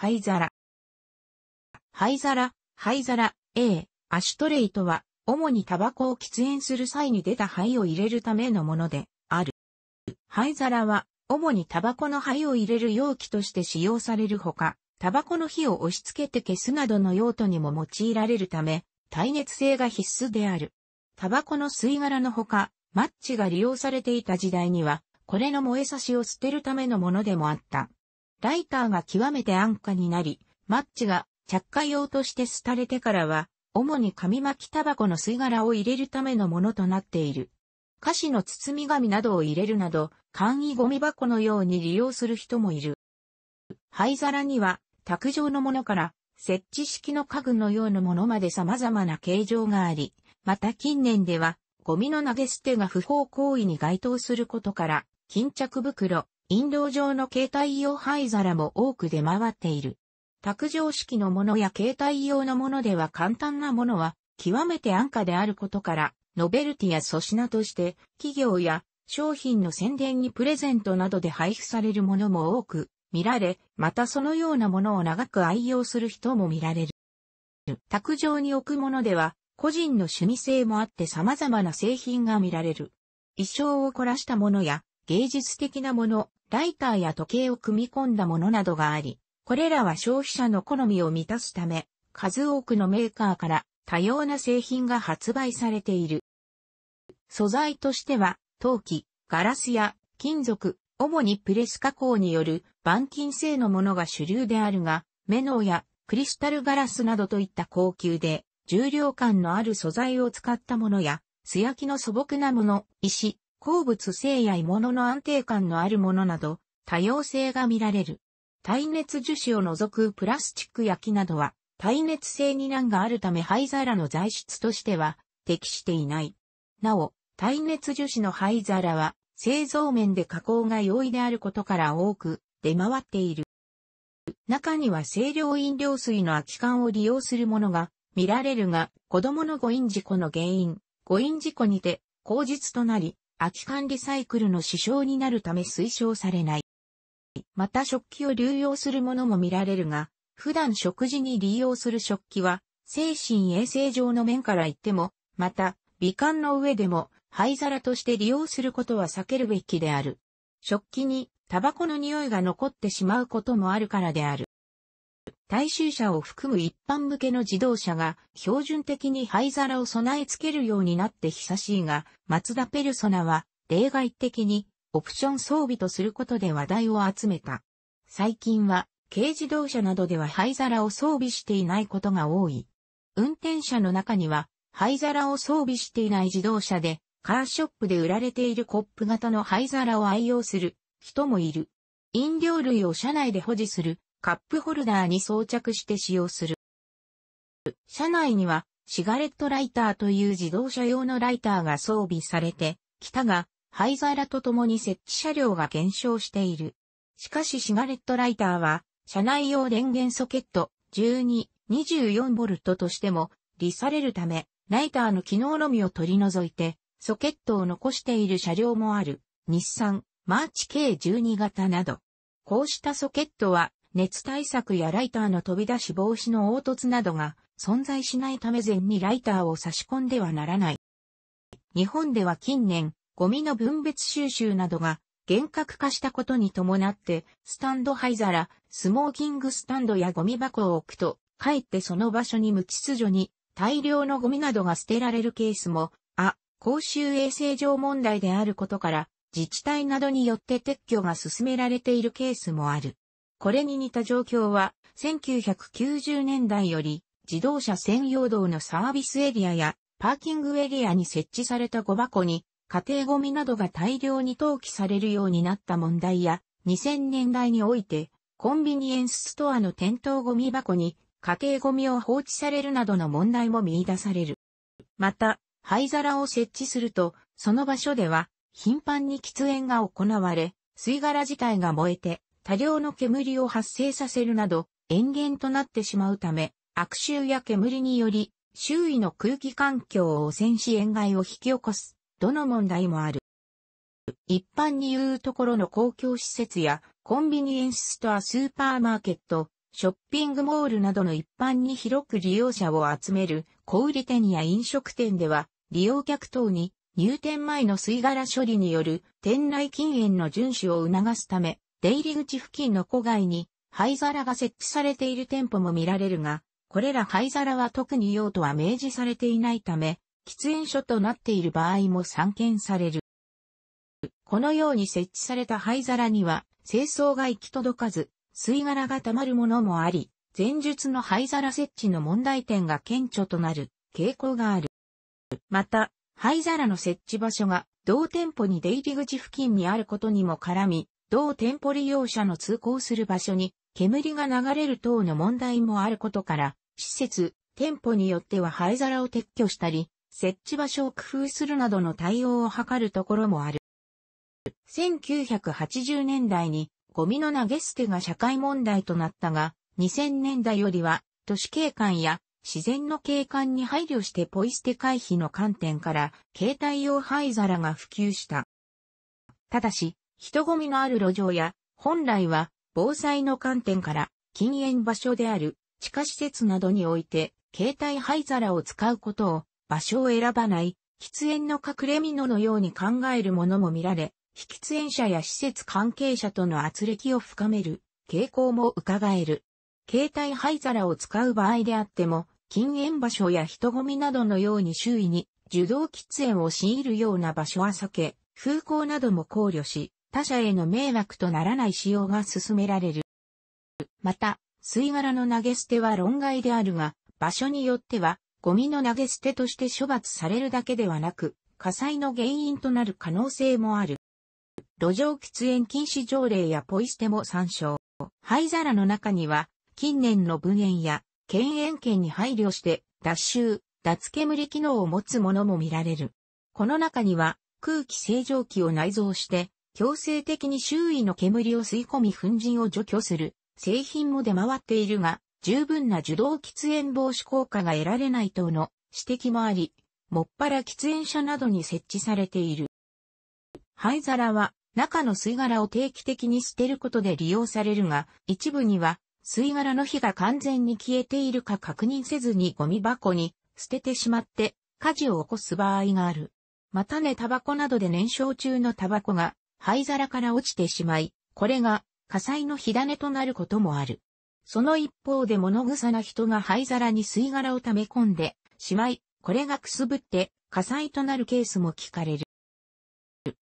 灰皿。灰皿、灰皿、A、アシュトレイとは、主にタバコを喫煙する際に出た灰を入れるためのもので、ある。灰皿は、主にタバコの灰を入れる容器として使用されるほか、タバコの火を押し付けて消すなどの用途にも用いられるため、耐熱性が必須である。タバコの吸い殻のほか、マッチが利用されていた時代には、これの燃え差しを捨てるためのものでもあった。ライターが極めて安価になり、マッチが着火用として廃れてからは、主に紙巻きタバコの吸い殻を入れるためのものとなっている。菓子の包み紙などを入れるなど、簡易ゴミ箱のように利用する人もいる。灰皿には、卓上のものから、設置式の家具のようなものまで様々な形状があり、また近年では、ゴミの投げ捨てが不法行為に該当することから、巾着袋、飲料状の携帯用灰皿も多く出回っている。卓上式のものや携帯用のものでは簡単なものは極めて安価であることから、ノベルティや粗品として企業や商品の宣伝にプレゼントなどで配布されるものも多く見られ、またそのようなものを長く愛用する人も見られる。卓上に置くものでは個人の趣味性もあって様々な製品が見られる。衣装を凝らしたものや芸術的なもの、ライターや時計を組み込んだものなどがあり、これらは消費者の好みを満たすため、数多くのメーカーから多様な製品が発売されている。素材としては、陶器、ガラスや金属、主にプレス加工による板金製のものが主流であるが、メノーやクリスタルガラスなどといった高級で重量感のある素材を使ったものや、素焼きの素朴なもの、石、鉱物性や芋の安定感のあるものなど、多様性が見られる。耐熱樹脂を除くプラスチック焼きなどは、耐熱性に難があるため灰皿の材質としては適していない。なお、耐熱樹脂の灰皿は製造面で加工が容易であることから多く出回っている。中には清涼飲料水の空き缶を利用するものが見られるが、子供の誤飲事故の原因、誤飲事故にて口実となり、空き缶リサイクルの支障になるため推奨されない。また食器を流用するものも見られるが、普段食事に利用する食器は、精神衛生上の面から言っても、また、美観の上でも、灰皿として利用することは避けるべきである。食器にタバコの匂いが残ってしまうこともあるからである。大衆車を含む一般向けの自動車が標準的に灰皿を備え付けるようになって久しいが、マツダペルソナは例外的にオプション装備とすることで話題を集めた。最近は軽自動車などでは灰皿を装備していないことが多い。運転者の中には灰皿を装備していない自動車でカーショップで売られているコップ型の灰皿を愛用する人もいる。飲料類を車内で保持するカップホルダーに装着して使用する。車内にはシガレットライターという自動車用のライターが装備されてきたが、灰皿とともに設置車両が減少している。しかしシガレットライターは、車内用電源ソケット12、24V としても利されるため、ライターの機能のみを取り除いて、ソケットを残している車両もある、日産、マーチ K12 型など。こうしたソケットは熱対策やライターの飛び出し防止の凹凸などが存在しないため前にライターを差し込んではならない。日本では近年、ゴミの分別収集などが厳格化したことに伴って、スタンド灰皿、スモーキングスタンドやゴミ箱を置くと、かえってその場所に無秩序に大量のゴミなどが捨てられるケースも、あ、公衆衛生上問題であることから、自治体などによって撤去が進められているケースもある。これに似た状況は、1990年代より、自動車専用道のサービスエリアや、パーキングエリアに設置されたゴ箱に、家庭ゴミなどが大量に投棄されるようになった問題や、2000年代において、コンビニエンスストアの店頭ゴミ箱に、家庭ゴミを放置されるなどの問題も見出される。また、灰皿を設置すると、その場所では、頻繁に喫煙が行われ、吸い殻自体が燃えて、多量の煙を発生させるなど、塩源となってしまうため、悪臭や煙により、周囲の空気環境を汚染し塩害を引き起こす、どの問題もある。一般に言うところの公共施設やコンビニエンスストアスーパーマーケット、ショッピングモールなどの一般に広く利用者を集める小売店や飲食店では、利用客等に入店前の吸い殻処理による店内禁煙の遵守を促すため、出入り口付近の古外に灰皿が設置されている店舗も見られるが、これら灰皿は特に用途は明示されていないため、喫煙所となっている場合も散見される。このように設置された灰皿には、清掃が行き届かず、吸い殻が溜まるものもあり、前述の灰皿設置の問題点が顕著となる傾向がある。また、灰皿の設置場所が同店舗に出入り口付近にあることにも絡み、同店舗利用者の通行する場所に煙が流れる等の問題もあることから、施設、店舗によっては灰皿を撤去したり、設置場所を工夫するなどの対応を図るところもある。1980年代にゴミの投げ捨てが社会問題となったが、2000年代よりは都市景観や自然の景観に配慮してポイ捨て回避の観点から携帯用灰皿が普及した。ただし、人混みのある路上や、本来は防災の観点から禁煙場所である地下施設などにおいて、携帯灰皿を使うことを場所を選ばない喫煙の隠れ蓑のように考えるものも見られ、非喫煙者や施設関係者との圧力を深める傾向も伺える。携帯灰皿を使う場合であっても、禁煙場所や人混みなどのように周囲に受動喫煙を強いるような場所は避け、風向なども考慮し、他者への迷惑とならない使用が進められる。また、吸い殻の投げ捨ては論外であるが、場所によっては、ゴミの投げ捨てとして処罰されるだけではなく、火災の原因となる可能性もある。路上喫煙禁止条例やポイ捨ても参照。灰皿の中には、近年の分煙や、検煙権に配慮して、脱臭、脱煙機能を持つものも見られる。この中には、空気清浄機を内蔵して、強制的に周囲の煙を吸い込み粉塵を除去する製品も出回っているが、十分な受動喫煙防止効果が得られない等の指摘もあり、もっぱら喫煙者などに設置されている。灰皿は中の吸い殻を定期的に捨てることで利用されるが、一部には吸い殻の火が完全に消えているか確認せずにゴミ箱に捨ててしまって火事を起こす場合がある。またねタバコなどで燃焼中のタバコが灰皿から落ちてしまい、これが火災の火種となることもある。その一方で物臭な人が灰皿に吸い殻を溜め込んでしまい、これがくすぶって火災となるケースも聞かれる。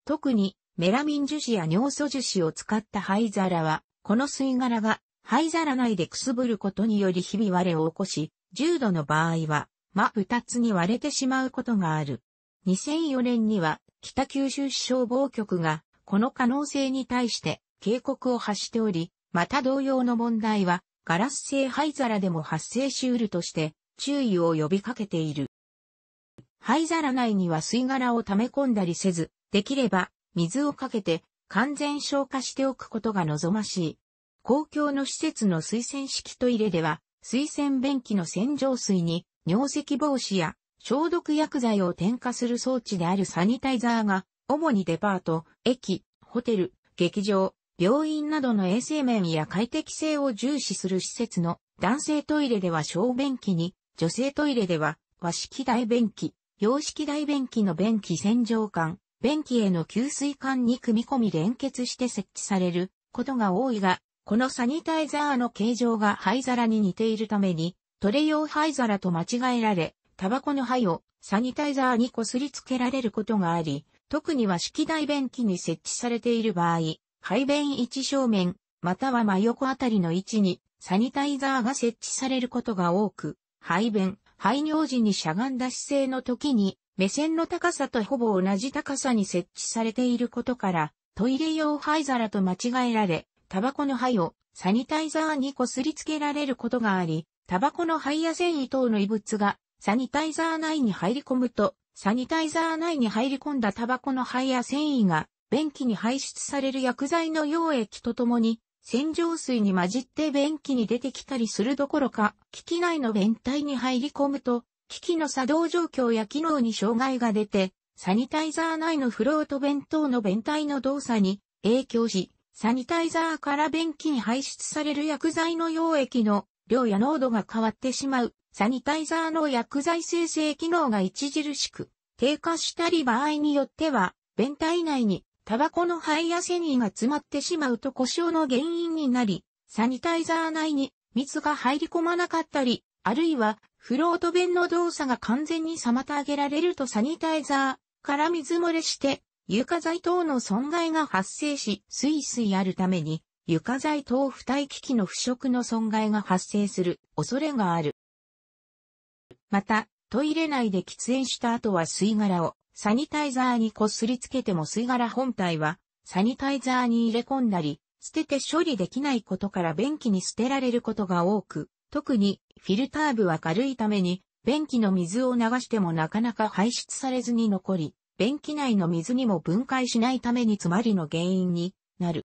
特にメラミン樹脂や尿素樹脂を使った灰皿は、この吸い殻が灰皿内でくすぶることによりひび割れを起こし、重度の場合は、ま、二つに割れてしまうことがある。2004年には、北九州市消防局がこの可能性に対して警告を発しており、また同様の問題はガラス製灰皿でも発生しうるとして注意を呼びかけている。灰皿内には吸い殻を溜め込んだりせず、できれば水をかけて完全消化しておくことが望ましい。公共の施設の水洗式トイレでは、水洗便器の洗浄水に尿石防止や消毒薬剤を添加する装置であるサニタイザーが主にデパート、駅、ホテル、劇場、病院などの衛生面や快適性を重視する施設の男性トイレでは小便器に、女性トイレでは和式大便器、洋式大便器の便器洗浄管、便器への給水管に組み込み連結して設置されることが多いが、このサニタイザーの形状が灰皿に似ているために、トレ用灰皿と間違えられ、タバコの灰をサニタイザーにこすりつけられることがあり、特には式台便器に設置されている場合、排便位置正面、または真横あたりの位置にサニタイザーが設置されることが多く、排便、排尿時にしゃがんだ姿勢の時に、目線の高さとほぼ同じ高さに設置されていることから、トイレ用灰皿と間違えられ、タバコの灰をサニタイザーにこすりつけられることがあり、タバコの灰や繊維等の異物がサニタイザー内に入り込むとサニタイザー内に入り込んだタバコの灰や繊維が、便器に排出される薬剤の溶液とともに、洗浄水に混じって便器に出てきたりするどころか、機器内の便体に入り込むと、機器の作動状況や機能に障害が出て、サニタイザー内のフロート弁当の便体の動作に影響し、サニタイザーから便器に排出される薬剤の溶液の量や濃度が変わってしまうサニタイザーの薬剤生成機能が著しく低下したり場合によっては、弁体内にタバコの肺やセニーが詰まってしまうと故障の原因になり、サニタイザー内に水が入り込まなかったり、あるいはフロート弁の動作が完全に妨げられるとサニタイザーから水漏れして床材等の損害が発生し、スイスイあるために床材等不帯機器の腐食の損害が発生する恐れがある。また、トイレ内で喫煙した後は吸い殻をサニタイザーにこすりつけても吸い殻本体はサニタイザーに入れ込んだり、捨てて処理できないことから便器に捨てられることが多く、特にフィルター部は軽いために、便器の水を流してもなかなか排出されずに残り、便器内の水にも分解しないために詰まりの原因になる。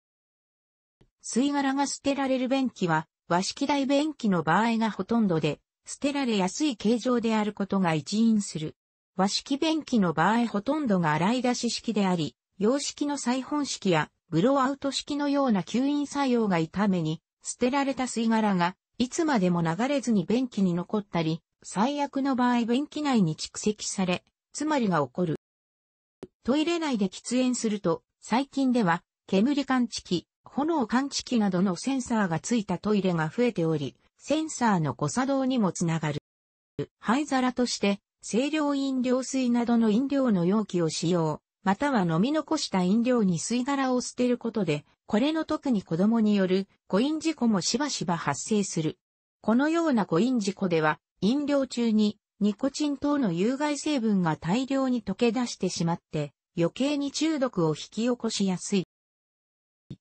吸い殻が捨てられる便器は、和式台便器の場合がほとんどで、捨てられやすい形状であることが一因する。和式便器の場合ほとんどが洗い出し式であり、洋式の再本式やブローアウト式のような吸引作用がいために、捨てられた吸い殻がいつまでも流れずに便器に残ったり、最悪の場合便器内に蓄積され、つまりが起こる。トイレ内で喫煙すると、最近では煙感知器、炎感知器などのセンサーがついたトイレが増えており、センサーの誤作動にもつながる。灰皿として、清涼飲料水などの飲料の容器を使用、または飲み残した飲料に吸い殻を捨てることで、これの特に子供によるコイン事故もしばしば発生する。このようなコイン事故では、飲料中にニコチン等の有害成分が大量に溶け出してしまって、余計に中毒を引き起こしやすい。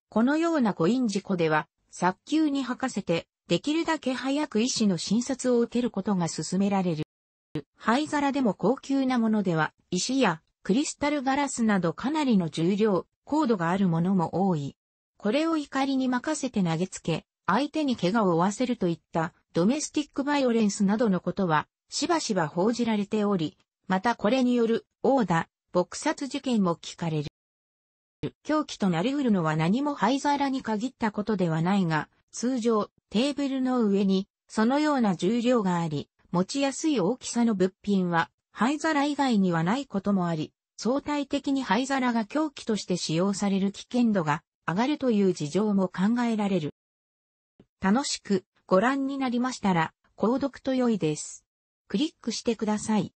このようなコイン事故では、早急に吐かせてできるだけ早く医師の診察を受けることが勧められる。灰皿でも高級なものでは、石やクリスタルガラスなどかなりの重量、高度があるものも多い。これを怒りに任せて投げつけ、相手に怪我を負わせるといったドメスティックバイオレンスなどのことはしばしば報じられており、またこれによる殴打、撲殺事件も聞かれる。狂気となり得るのは何も灰皿に限ったことではないが、通常、テーブルの上に、そのような重量があり、持ちやすい大きさの物品は、灰皿以外にはないこともあり、相対的に灰皿が凶器として使用される危険度が上がるという事情も考えられる。楽しくご覧になりましたら、購読と良いです。クリックしてください。